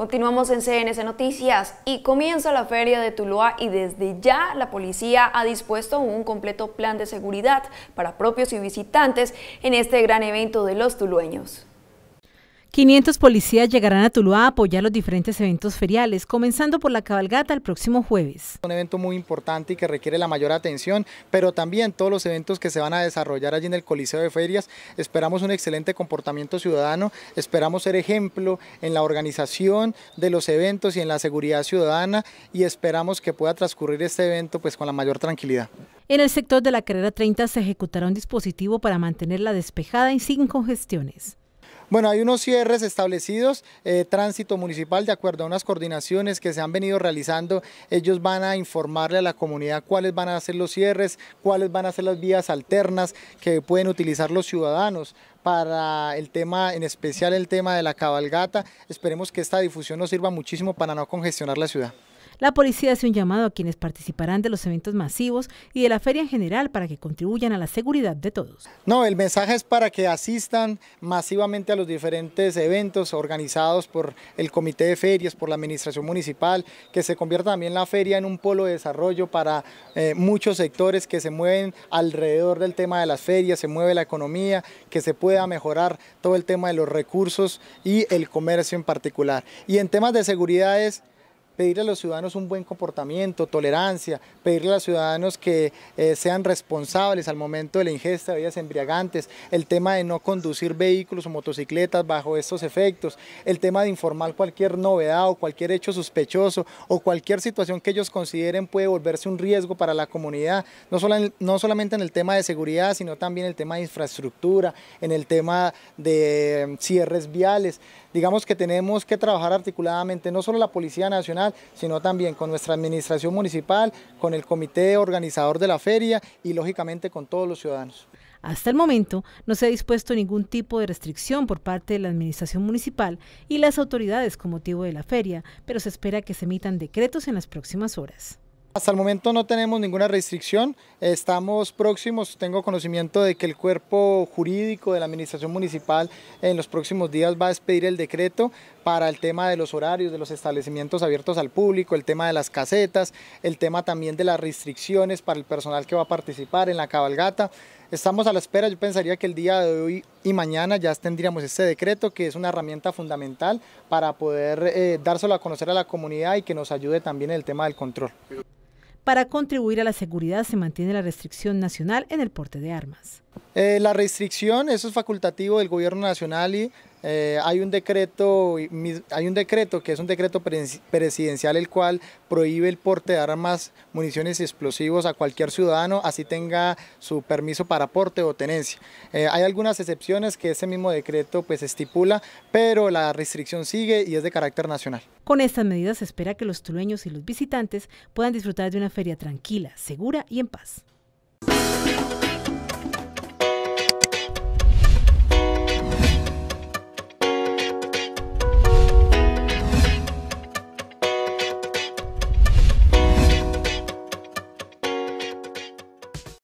Continuamos en CNC Noticias y comienza la feria de Tuluá y desde ya la policía ha dispuesto un completo plan de seguridad para propios y visitantes en este gran evento de los tulueños. 500 policías llegarán a Tuluá a apoyar los diferentes eventos feriales, comenzando por la cabalgata el próximo jueves. Un evento muy importante y que requiere la mayor atención, pero también todos los eventos que se van a desarrollar allí en el Coliseo de Ferias. Esperamos un excelente comportamiento ciudadano, esperamos ser ejemplo en la organización de los eventos y en la seguridad ciudadana y esperamos que pueda transcurrir este evento pues con la mayor tranquilidad. En el sector de la carrera 30 se ejecutará un dispositivo para mantenerla despejada y sin congestiones. Bueno, hay unos cierres establecidos, eh, tránsito municipal, de acuerdo a unas coordinaciones que se han venido realizando, ellos van a informarle a la comunidad cuáles van a ser los cierres, cuáles van a ser las vías alternas que pueden utilizar los ciudadanos para el tema, en especial el tema de la cabalgata. Esperemos que esta difusión nos sirva muchísimo para no congestionar la ciudad. La policía hace un llamado a quienes participarán de los eventos masivos y de la feria en general para que contribuyan a la seguridad de todos. No, el mensaje es para que asistan masivamente a los diferentes eventos organizados por el Comité de Ferias, por la Administración Municipal, que se convierta también la feria en un polo de desarrollo para eh, muchos sectores que se mueven alrededor del tema de las ferias, se mueve la economía, que se pueda mejorar todo el tema de los recursos y el comercio en particular. Y en temas de seguridad es pedirle a los ciudadanos un buen comportamiento, tolerancia, pedirle a los ciudadanos que eh, sean responsables al momento de la ingesta de bebidas embriagantes, el tema de no conducir vehículos o motocicletas bajo estos efectos, el tema de informar cualquier novedad o cualquier hecho sospechoso o cualquier situación que ellos consideren puede volverse un riesgo para la comunidad, no, solo no solamente en el tema de seguridad, sino también en el tema de infraestructura, en el tema de em, cierres viales digamos que tenemos que trabajar articuladamente, no solo la Policía Nacional, sino también con nuestra administración municipal, con el comité organizador de la feria y lógicamente con todos los ciudadanos. Hasta el momento no se ha dispuesto ningún tipo de restricción por parte de la Administración Municipal y las autoridades con motivo de la feria, pero se espera que se emitan decretos en las próximas horas. Hasta el momento no tenemos ninguna restricción, estamos próximos, tengo conocimiento de que el cuerpo jurídico de la administración municipal en los próximos días va a expedir el decreto para el tema de los horarios, de los establecimientos abiertos al público, el tema de las casetas, el tema también de las restricciones para el personal que va a participar en la cabalgata. Estamos a la espera, yo pensaría que el día de hoy y mañana ya tendríamos este decreto que es una herramienta fundamental para poder eh, dárselo a conocer a la comunidad y que nos ayude también en el tema del control. Para contribuir a la seguridad se mantiene la restricción nacional en el porte de armas. Eh, la restricción, eso es facultativo del gobierno nacional y eh, hay, un decreto, hay un decreto que es un decreto presidencial el cual prohíbe el porte de armas, municiones y explosivos a cualquier ciudadano, así tenga su permiso para porte o tenencia. Eh, hay algunas excepciones que ese mismo decreto pues estipula, pero la restricción sigue y es de carácter nacional. Con estas medidas se espera que los tulueños y los visitantes puedan disfrutar de una feria tranquila, segura y en paz.